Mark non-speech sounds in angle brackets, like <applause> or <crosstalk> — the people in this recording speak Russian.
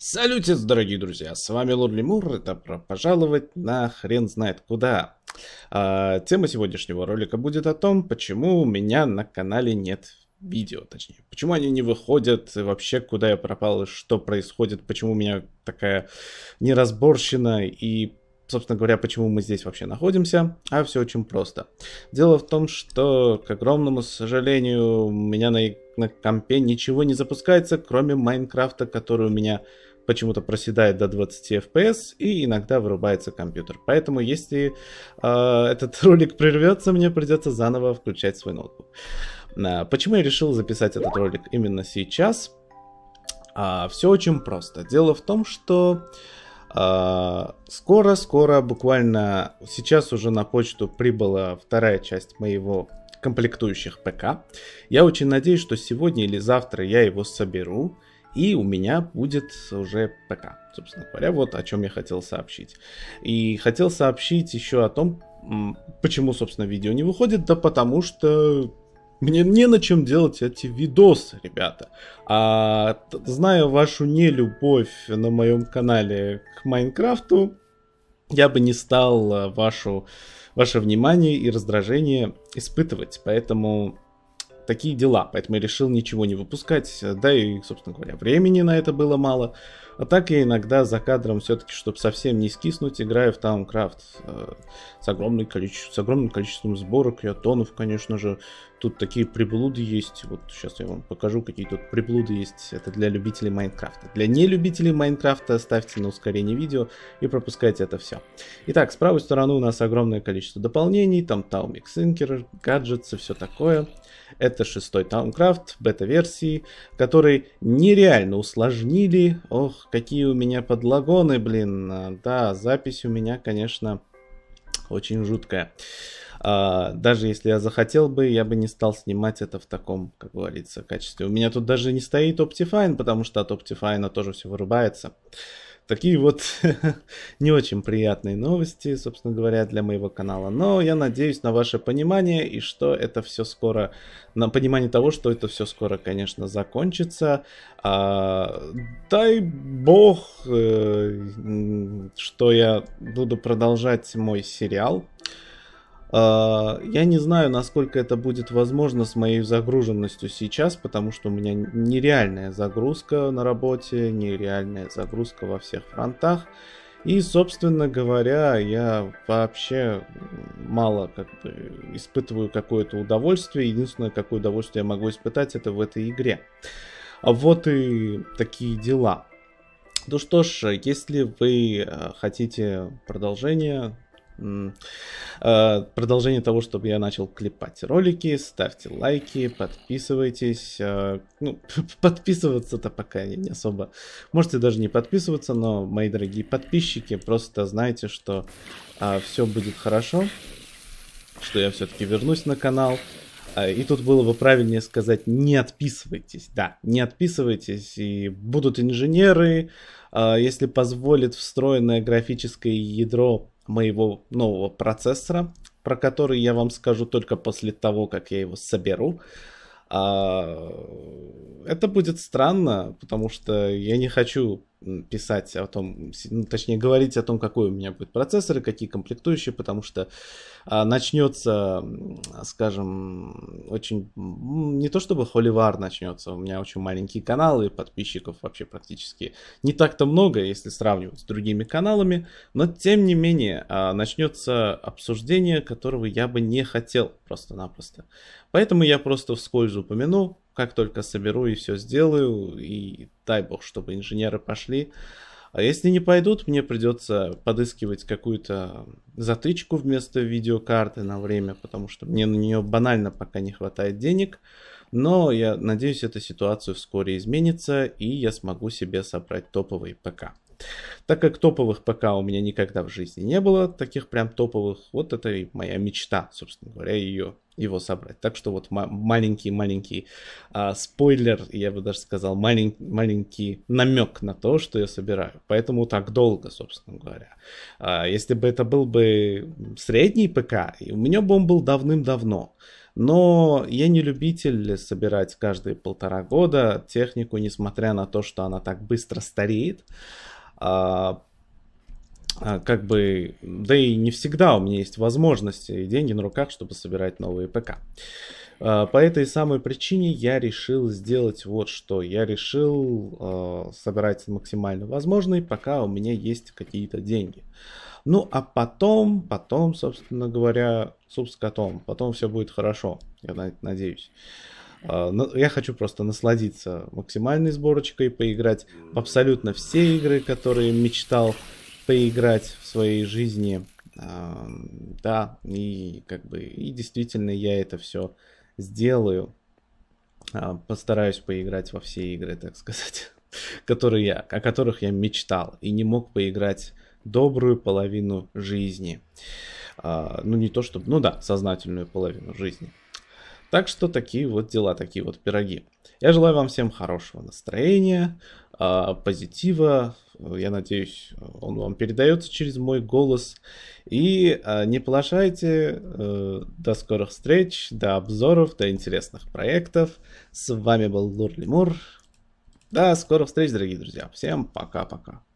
Салютец, дорогие друзья, с вами Лорд Лемур, это про пожаловать на хрен знает куда. А, тема сегодняшнего ролика будет о том, почему у меня на канале нет видео, точнее, почему они не выходят, вообще куда я пропал, что происходит, почему у меня такая неразборщина и собственно говоря, почему мы здесь вообще находимся, а все очень просто. Дело в том, что, к огромному сожалению, у меня на, на компе ничего не запускается, кроме Майнкрафта, который у меня почему-то проседает до 20 FPS и иногда вырубается компьютер. Поэтому если э, этот <laughs> ролик прервется, мне придется заново включать свой ноутбук. А, почему я решил записать этот ролик именно сейчас? А, все очень просто. Дело в том, что... Скоро-скоро, а, буквально сейчас уже на почту прибыла вторая часть моего комплектующих ПК. Я очень надеюсь, что сегодня или завтра я его соберу, и у меня будет уже ПК. Собственно говоря, вот о чем я хотел сообщить. И хотел сообщить еще о том, почему, собственно, видео не выходит. Да потому что мне не на чем делать эти видосы, ребята. А зная вашу нелюбовь на моем канале к Майнкрафту, я бы не стал э, вашу, ваше внимание и раздражение испытывать. Поэтому такие дела. Поэтому я решил ничего не выпускать. Да и, собственно говоря, времени на это было мало. А так я иногда за кадром все-таки, чтобы совсем не скиснуть, играю в Таумкрафт э, с, количе... с огромным количеством сборок и атонов, конечно же. Тут такие приблуды есть. Вот сейчас я вам покажу, какие тут приблуды есть. Это для любителей Майнкрафта. Для нелюбителей Майнкрафта ставьте на ускорение видео и пропускайте это все. Итак, с правой стороны у нас огромное количество дополнений. Там Таумик Синкер, гаджетсы, все такое. Это шестой Таумкрафт, бета-версии, который нереально усложнили. Ох, какие у меня подлагоны, блин. А, да, запись у меня, конечно, очень жуткая. А, даже если я захотел бы, я бы не стал снимать это в таком, как говорится, качестве. У меня тут даже не стоит Optifine, потому что от Optifine тоже все вырубается такие вот <laughs> не очень приятные новости, собственно говоря, для моего канала. Но я надеюсь на ваше понимание и что это все скоро, на понимание того, что это все скоро, конечно, закончится. А, дай бог, э, что я буду продолжать мой сериал а, я не знаю, насколько это будет возможно с моей загруженностью сейчас, потому что у меня нереальная загрузка на работе, нереальная загрузка во всех фронтах. И, собственно говоря, я вообще мало как бы испытываю какое-то удовольствие. Единственное, какое удовольствие я могу испытать, это в этой игре. А вот и такие дела. Ну что ж, если вы э, хотите продолжения Э, продолжение того, чтобы я начал клепать ролики. Ставьте лайки, подписывайтесь. Э, ну, <laughs> подписываться-то пока не особо. Можете даже не подписываться, но, мои дорогие подписчики, просто знайте, что а, все будет хорошо, что я все-таки вернусь на канал. А, и тут было бы правильнее сказать, не отписывайтесь, да, не отписывайтесь, и будут инженеры, а, если позволит встроенное графическое ядро моего нового процессора, про который я вам скажу только после того, как я его соберу. А, это будет странно, потому что я не хочу писать о том, ну, точнее говорить о том, какой у меня будет процессор и какие комплектующие, потому что а, начнется, скажем, очень, не то чтобы холивар начнется, у меня очень маленькие каналы, подписчиков вообще практически не так-то много, если сравнивать с другими каналами, но тем не менее а, начнется обсуждение, которого я бы не хотел просто-напросто. Поэтому я просто вскользь упомяну, как только соберу и все сделаю, и дай бог, чтобы инженеры пошли. А если не пойдут, мне придется подыскивать какую-то затычку вместо видеокарты на время, потому что мне на нее банально пока не хватает денег. Но я надеюсь, эта ситуация вскоре изменится, и я смогу себе собрать топовый ПК. Так как топовых ПК у меня никогда в жизни не было, таких прям топовых, вот это и моя мечта, собственно говоря, ее его собрать. Так что вот маленький-маленький а, спойлер, я бы даже сказал, маленький маленький намек на то, что я собираю. Поэтому так долго, собственно говоря. А, если бы это был бы средний ПК, у меня бы он был давным-давно. Но я не любитель собирать каждые полтора года технику, несмотря на то, что она так быстро стареет. А, а, как бы, да и не всегда у меня есть возможности и деньги на руках, чтобы собирать новые ПК. А, по этой самой причине я решил сделать вот что. Я решил э, собирать максимально возможный, пока у меня есть какие-то деньги. Ну а потом, потом, собственно говоря, суп с котом. Потом все будет хорошо, я надеюсь. А, ну, я хочу просто насладиться максимальной сборочкой, поиграть в абсолютно все игры, которые мечтал поиграть в своей жизни. А, да, и как бы и действительно я это все сделаю. А, постараюсь поиграть во все игры, так сказать, <laughs> которые я, о которых я мечтал и не мог поиграть добрую половину жизни. Ну не то чтобы, ну да, сознательную половину жизни. Так что такие вот дела, такие вот пироги. Я желаю вам всем хорошего настроения, а, позитива. Я надеюсь, он вам передается через мой голос. И а, не полажайте. Э, до скорых встреч, до обзоров, до интересных проектов. С вами был Лур Лемур. До скорых встреч, дорогие друзья. Всем пока-пока.